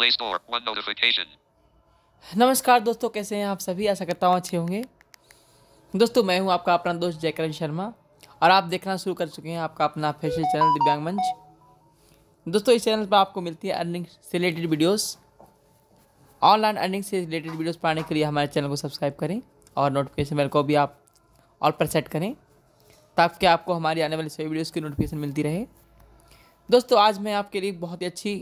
Play Store. One notification. नमस्कार दोस्तों कैसे हैं आप सभी आशा करता हूँ अच्छे होंगे दोस्तों मैं हूँ आपका अपना दोस्त जयकरण शर्मा और आप देखना शुरू कर चुके हैं आपका अपना फैशन चैनल दिव्यांग मंच दोस्तों इस चैनल पर आपको मिलती है अर्निंग से रिलेटेड वीडियोस ऑनलाइन अर्निंग से रिलेटेड वीडियोस पाने के लिए हमारे चैनल को सब्सक्राइब करें और नोटिफिकेशन बेल को भी आप ऑल पर सेट करें ताकि आपको हमारी आने वाली सभी वीडियोज़ की नोटिफिकेशन मिलती रहे दोस्तों आज मैं आपके लिए बहुत ही अच्छी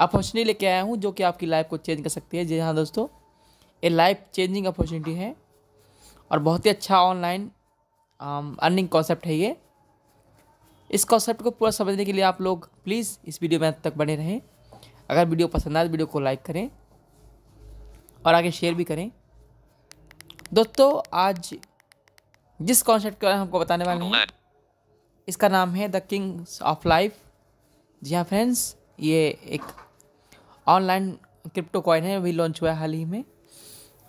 अपॉर्चुनिटी लेके आया हूँ जो कि आपकी लाइफ को चेंज कर सकती है जी हाँ दोस्तों ये लाइफ चेंजिंग अपॉर्चुनिटी है और बहुत ही अच्छा ऑनलाइन अर्निंग कॉन्सेप्ट है ये इस कॉन्सेप्ट को पूरा समझने के लिए आप लोग प्लीज़ इस वीडियो में अंत तक बने रहें अगर वीडियो पसंद आए तो वीडियो को लाइक करें और आगे शेयर भी करें दोस्तों आज जिस कॉन्सेप्ट के बारे में हमको बताने वाले हैं इसका नाम है द किंग्स ऑफ लाइफ जी हाँ फ्रेंड्स ये एक ऑनलाइन क्रिप्टो कॉइन है अभी लॉन्च हुआ है हाल ही में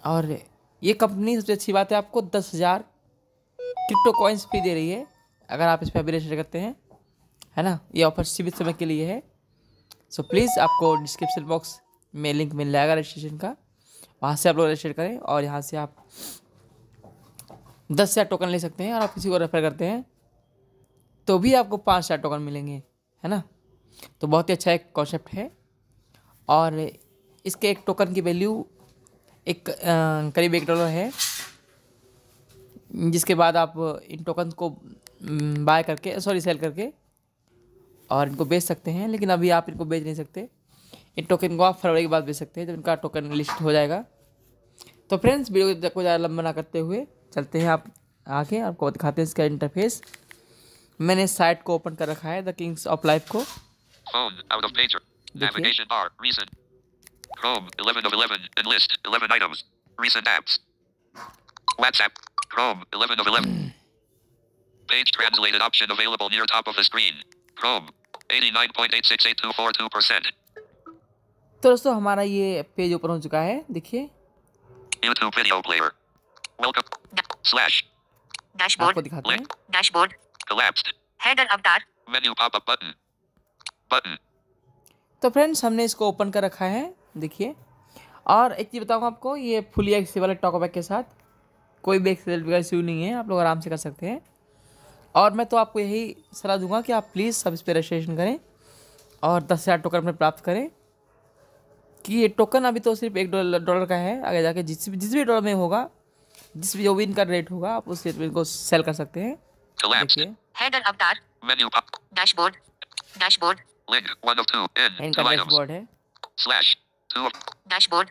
और ये कंपनी सबसे अच्छी बात है आपको दस हज़ार क्रिप्टो कॉइन्स भी दे रही है अगर आप इस पर अभी रजिस्टर करते हैं है ना ये ऑफर सीमित समय के लिए है सो प्लीज़ आपको डिस्क्रिप्शन बॉक्स में लिंक मिल जाएगा रजिस्ट्रेशन का वहाँ से आप लोग रजिस्टर करें और यहाँ से आप दस हज़ार टोकन ले सकते हैं और आप किसी को रेफर करते हैं तो भी आपको पाँच हज़ार टोकन मिलेंगे है ना तो बहुत ही अच्छा एक कॉन्सेप्ट है और इसके एक टोकन की वैल्यू एक करीब एक डॉलर है जिसके बाद आप इन टोकन को बाय करके सॉरी सेल करके और इनको बेच सकते हैं लेकिन अभी आप इनको बेच नहीं सकते इन टोकन को आप फरवरी के बाद बेच सकते हैं जब इनका टोकन लिस्ट हो जाएगा तो फ्रेंड्स वीडियो को ज़्यादा लंबा ना करते हुए चलते हैं आप आके आपको दिखाते हैं इसका इंटरफेस मैंने साइट को ओपन कर रखा है द किंग्स ऑफ लाइफ को Navigation bar. Recent. Chrome. 11 of 11. and list 11 items. Recent apps. WhatsApp. Chrome. 11 of 11. Page translated option available near top of the screen. Chrome. 89.868242%. तो दोस्तों हमारा ये पेज ओपन हो चुका है देखिए YouTube video player. Welcome. Slash. Dashboard. आपको दिखाते हैं. Dashboard. Collapsed. Header avatar. Menu pop-up button. Button. तो फ्रेंड्स हमने इसको ओपन कर रखा है देखिए और एक चीज़ बताऊँगा आपको ये फुली एक्सी वाले टॉक बैग के साथ कोई भी एक्सीडेंट वगैरह इश्यू नहीं है आप लोग आराम से कर सकते हैं और मैं तो आपको यही सलाह दूंगा कि आप प्लीज़ सब इस पर रजिस्ट्रेशन करें और दस हज़ार टोकन अपने प्राप्त करें कि ये टोकन अभी तो सिर्फ एक डॉलर का है आगे जाके जिस भी जिस भी डॉलर में होगा जिस भी जो भी इनका रेट होगा आप उस रेट को इनको सेल कर सकते हैं डैशबोर्ड तो dashboard Link one of two. In इनका two items. Dashboard Slash two. of- dashboard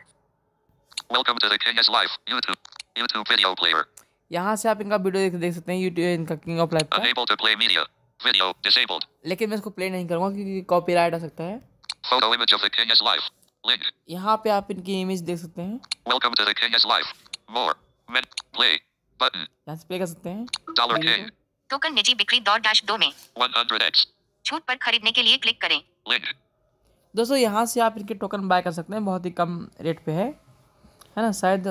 Welcome to the KS Life YouTube YouTube video player. यहाँ से आप इनका वीडियो देख, देख सकते हैं YouTube इनका King of Life का Unable to play media. Video disabled. लेकिन मैं इसको प्ले नहीं करूँगा क्योंकि कॉपीराइट आ सकता है Photo image of the KS Life. Link. यहाँ पे आप इनकी इमेज देख सकते हैं Welcome to the KS Life. More. Men. Play. Button. यहाँ से प्ले कर सकते हैं Dollar King. Token निजी बिक्री dot dash दो में 100x. छूट पर खरीदने के लिए क्लिक करें दोस्तों यहाँ से आप इनके टोकन बाय कर सकते हैं बहुत ही कम रेट पे है है ना शायद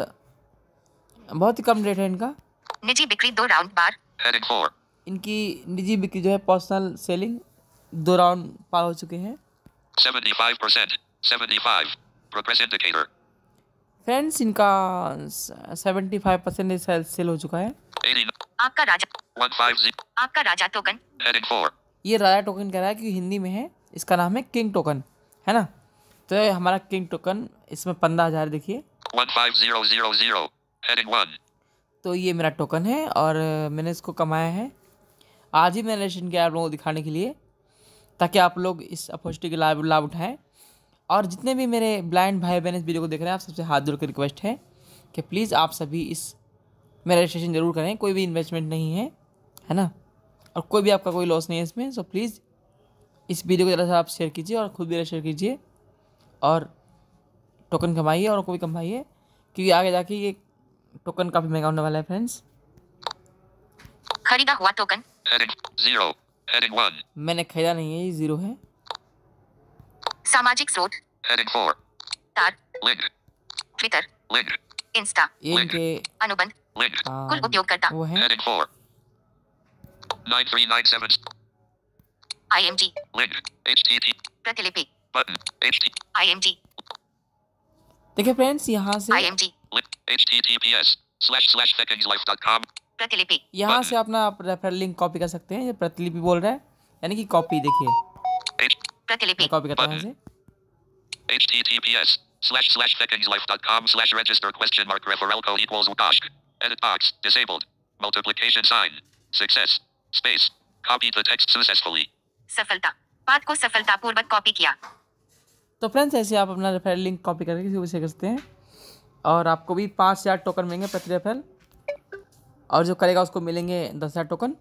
बहुत ही कम रेट है इनका निजी बिक्री दो राउंड बार इनकी निजी बिक्री जो है पर्सनल सेलिंग दो राउंड पार हो चुके हैं 75%, 75, फ्रेंड्स इनका सेवेंटी फाइव परसेंट सेल हो चुका है आपका राजा आपका राजा टोकन ये राजा टोकन कह रहा है क्योंकि हिंदी में है इसका नाम है किंग टोकन है ना तो हमारा किंग टोकन इसमें पंद्रह हज़ार देखिए तो ये मेरा टोकन है और मैंने इसको कमाया है आज ही मैंने रेशन किया आप लोगों को दिखाने के लिए ताकि आप लोग इस अपॉर्चुनिटी का लाभ लाभ उठाएं और जितने भी मेरे ब्लाइंड भाई बहन इस वीडियो को देख रहे हैं आप सबसे हाथ जोड़ कर रिक्वेस्ट है कि प्लीज़ आप सभी इस मेरा रजिस्ट्रेशन ज़रूर करें कोई भी इन्वेस्टमेंट नहीं है है ना और कोई भी आपका कोई लॉस नहीं है इसमें सो प्लीज़ इस वीडियो को ज़रा सा आप शेयर कीजिए और खुद भी शेयर कीजिए और टोकन कमाइए और कोई कमाइए क्योंकि आगे जाके ये टोकन काफ़ी महंगा होने वाला है फ्रेंड्स खरीदा हुआ टोकन जीरो मैंने खरीदा नहीं है ये जीरो है सामाजिक स्रोत ट्विटर इंस्टा इनके अनुबंध हाँ, कुल उपयोगकर्ता वो है देखिए फ्रेंड्स यहाँ से यहाँ से अपना आप रेफरल लिंक कॉपी कर सकते हैं ये प्रतिलिपि बोल रहा है यानी कि कॉपी देखिए कॉपी करता हूँ HTTPS. Slash slash secondslife.com slash register question mark referral code equals Edit box disabled. Multiplication sign. Success. Space. Copy the text successfully. सफलता पाठ को सफलतापूर्वक कॉपी किया तो फ्रेंड्स ऐसे आप अपना रेफरल लिंक कॉपी करके किसी को शेयर करते हैं और आपको भी पाँच हज़ार टोकन मिलेंगे प्रति रेफरल और जो करेगा उसको मिलेंगे दस हज़ार टोकन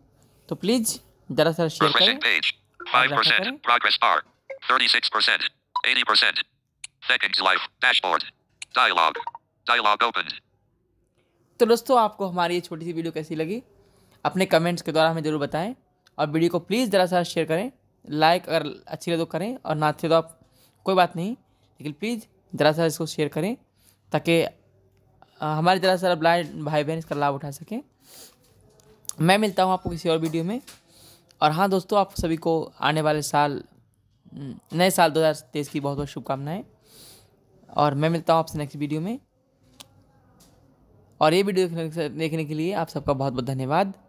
तो प्लीज़ ज़रा सा शेयर करें Five percent percent. percent. progress bar. Thirty-six Eighty life dashboard. Dialogue. Dialogue opened. तो दोस्तों आपको हमारी ये छोटी सी वीडियो कैसी लगी अपने कमेंट्स के द्वारा हमें ज़रूर बताएं और वीडियो को प्लीज़ ज़रा सा शेयर करें लाइक अगर अच्छी लगे तो करें और ना अच्छे तो आप कोई बात नहीं लेकिन प्लीज़ ज़रा सा इसको शेयर करें ताकि हमारे ज़रा सारा ब्लाइंड भाई बहन इसका लाभ उठा सकें मैं मिलता हूँ आपको किसी और वीडियो में और हाँ दोस्तों आप सभी को आने वाले साल नए साल दो की बहुत बहुत शुभकामनाएँ और मैं मिलता हूँ आपसे नेक्स्ट वीडियो में और ये वीडियो देखने के लिए आप सबका बहुत बहुत धन्यवाद